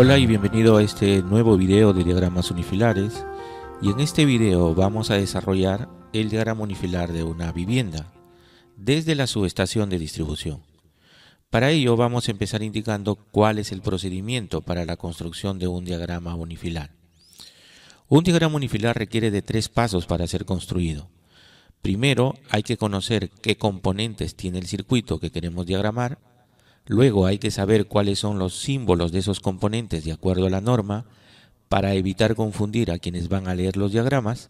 Hola y bienvenido a este nuevo video de diagramas unifilares y en este video vamos a desarrollar el diagrama unifilar de una vivienda desde la subestación de distribución. Para ello vamos a empezar indicando cuál es el procedimiento para la construcción de un diagrama unifilar. Un diagrama unifilar requiere de tres pasos para ser construido. Primero hay que conocer qué componentes tiene el circuito que queremos diagramar Luego hay que saber cuáles son los símbolos de esos componentes de acuerdo a la norma para evitar confundir a quienes van a leer los diagramas.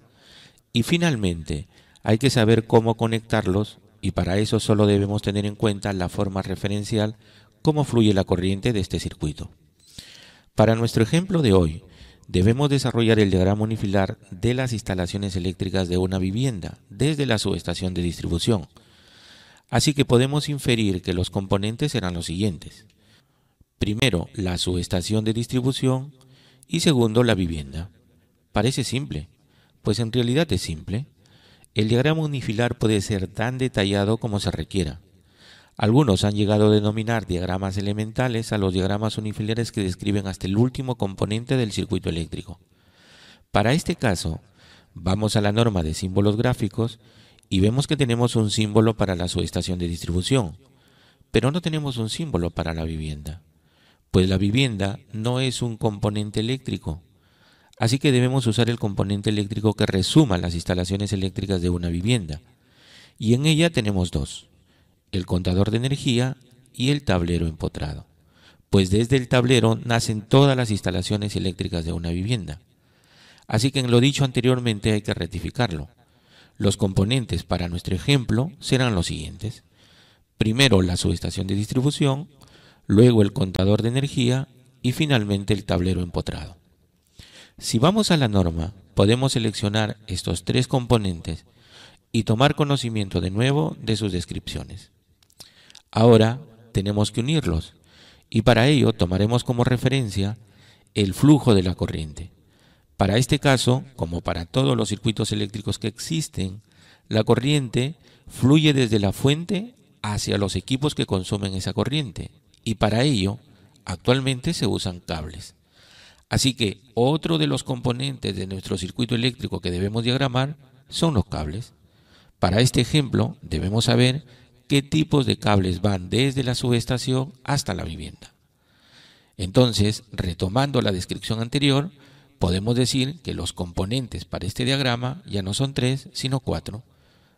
Y finalmente, hay que saber cómo conectarlos y para eso solo debemos tener en cuenta la forma referencial, cómo fluye la corriente de este circuito. Para nuestro ejemplo de hoy, debemos desarrollar el diagrama unifilar de las instalaciones eléctricas de una vivienda desde la subestación de distribución Así que podemos inferir que los componentes serán los siguientes. Primero, la subestación de distribución y segundo, la vivienda. Parece simple, pues en realidad es simple. El diagrama unifilar puede ser tan detallado como se requiera. Algunos han llegado a denominar diagramas elementales a los diagramas unifilares que describen hasta el último componente del circuito eléctrico. Para este caso, vamos a la norma de símbolos gráficos y vemos que tenemos un símbolo para la subestación de distribución, pero no tenemos un símbolo para la vivienda, pues la vivienda no es un componente eléctrico. Así que debemos usar el componente eléctrico que resuma las instalaciones eléctricas de una vivienda. Y en ella tenemos dos, el contador de energía y el tablero empotrado, pues desde el tablero nacen todas las instalaciones eléctricas de una vivienda. Así que en lo dicho anteriormente hay que rectificarlo los componentes para nuestro ejemplo serán los siguientes. Primero la subestación de distribución, luego el contador de energía y finalmente el tablero empotrado. Si vamos a la norma, podemos seleccionar estos tres componentes y tomar conocimiento de nuevo de sus descripciones. Ahora tenemos que unirlos y para ello tomaremos como referencia el flujo de la corriente. Para este caso, como para todos los circuitos eléctricos que existen, la corriente fluye desde la fuente hacia los equipos que consumen esa corriente y para ello actualmente se usan cables. Así que otro de los componentes de nuestro circuito eléctrico que debemos diagramar son los cables. Para este ejemplo debemos saber qué tipos de cables van desde la subestación hasta la vivienda. Entonces, retomando la descripción anterior, podemos decir que los componentes para este diagrama ya no son tres, sino cuatro.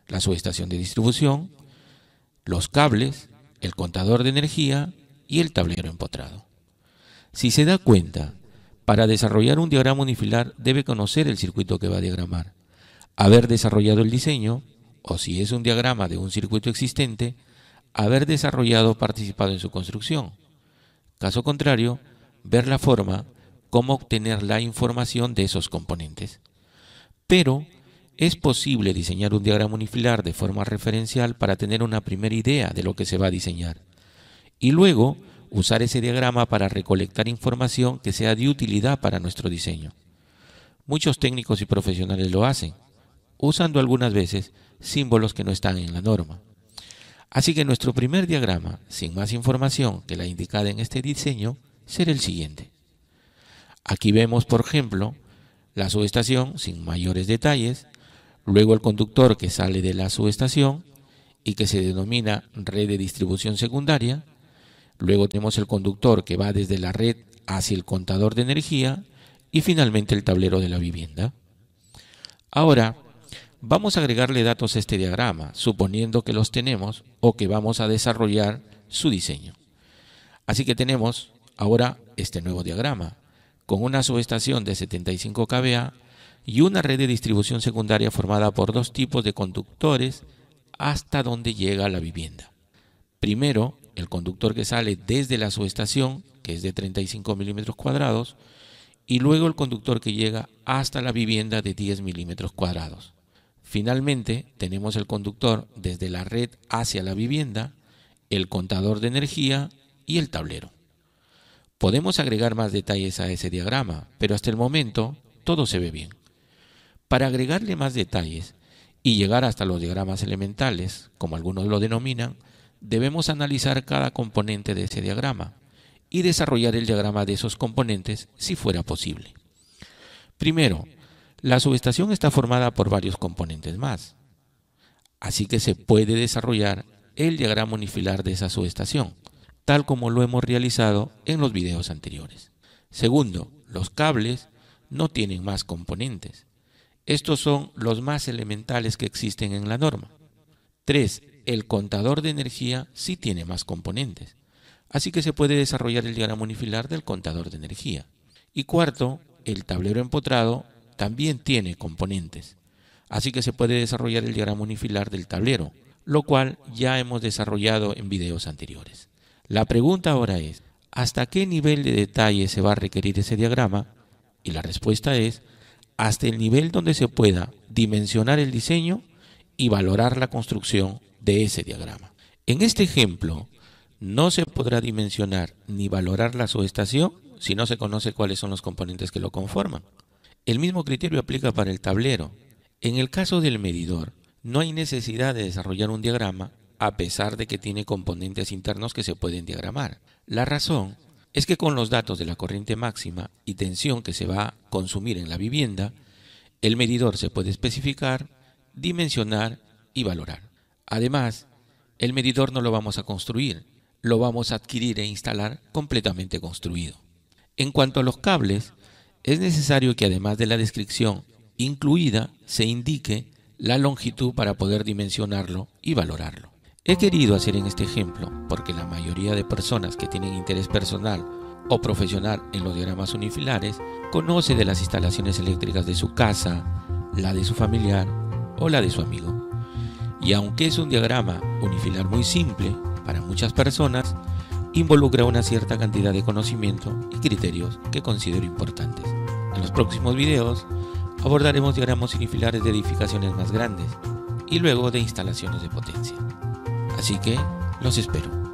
La subestación de distribución, los cables, el contador de energía y el tablero empotrado. Si se da cuenta, para desarrollar un diagrama unifilar debe conocer el circuito que va a diagramar, haber desarrollado el diseño, o si es un diagrama de un circuito existente, haber desarrollado o participado en su construcción. Caso contrario, ver la forma, cómo obtener la información de esos componentes. Pero es posible diseñar un diagrama unifilar de forma referencial para tener una primera idea de lo que se va a diseñar. Y luego usar ese diagrama para recolectar información que sea de utilidad para nuestro diseño. Muchos técnicos y profesionales lo hacen, usando algunas veces símbolos que no están en la norma. Así que nuestro primer diagrama, sin más información que la indicada en este diseño, será el siguiente. Aquí vemos, por ejemplo, la subestación sin mayores detalles, luego el conductor que sale de la subestación y que se denomina red de distribución secundaria, luego tenemos el conductor que va desde la red hacia el contador de energía y finalmente el tablero de la vivienda. Ahora, vamos a agregarle datos a este diagrama, suponiendo que los tenemos o que vamos a desarrollar su diseño. Así que tenemos ahora este nuevo diagrama con una subestación de 75 kVA y una red de distribución secundaria formada por dos tipos de conductores hasta donde llega la vivienda. Primero, el conductor que sale desde la subestación, que es de 35 milímetros cuadrados, y luego el conductor que llega hasta la vivienda de 10 milímetros cuadrados. Finalmente, tenemos el conductor desde la red hacia la vivienda, el contador de energía y el tablero. Podemos agregar más detalles a ese diagrama, pero hasta el momento todo se ve bien. Para agregarle más detalles y llegar hasta los diagramas elementales, como algunos lo denominan, debemos analizar cada componente de ese diagrama y desarrollar el diagrama de esos componentes si fuera posible. Primero, la subestación está formada por varios componentes más, así que se puede desarrollar el diagrama unifilar de esa subestación tal como lo hemos realizado en los videos anteriores. Segundo, los cables no tienen más componentes. Estos son los más elementales que existen en la norma. Tres, El contador de energía sí tiene más componentes. Así que se puede desarrollar el diagrama unifilar del contador de energía. Y cuarto, el tablero empotrado también tiene componentes. Así que se puede desarrollar el diagrama unifilar del tablero, lo cual ya hemos desarrollado en videos anteriores. La pregunta ahora es, ¿hasta qué nivel de detalle se va a requerir ese diagrama? Y la respuesta es, hasta el nivel donde se pueda dimensionar el diseño y valorar la construcción de ese diagrama. En este ejemplo, no se podrá dimensionar ni valorar la subestación si no se conoce cuáles son los componentes que lo conforman. El mismo criterio aplica para el tablero. En el caso del medidor, no hay necesidad de desarrollar un diagrama a pesar de que tiene componentes internos que se pueden diagramar. La razón es que con los datos de la corriente máxima y tensión que se va a consumir en la vivienda, el medidor se puede especificar, dimensionar y valorar. Además, el medidor no lo vamos a construir, lo vamos a adquirir e instalar completamente construido. En cuanto a los cables, es necesario que además de la descripción incluida se indique la longitud para poder dimensionarlo y valorarlo. He querido hacer en este ejemplo, porque la mayoría de personas que tienen interés personal o profesional en los diagramas unifilares conoce de las instalaciones eléctricas de su casa, la de su familiar o la de su amigo. Y aunque es un diagrama unifilar muy simple para muchas personas, involucra una cierta cantidad de conocimiento y criterios que considero importantes. En los próximos videos abordaremos diagramas unifilares de edificaciones más grandes y luego de instalaciones de potencia. Así que los espero.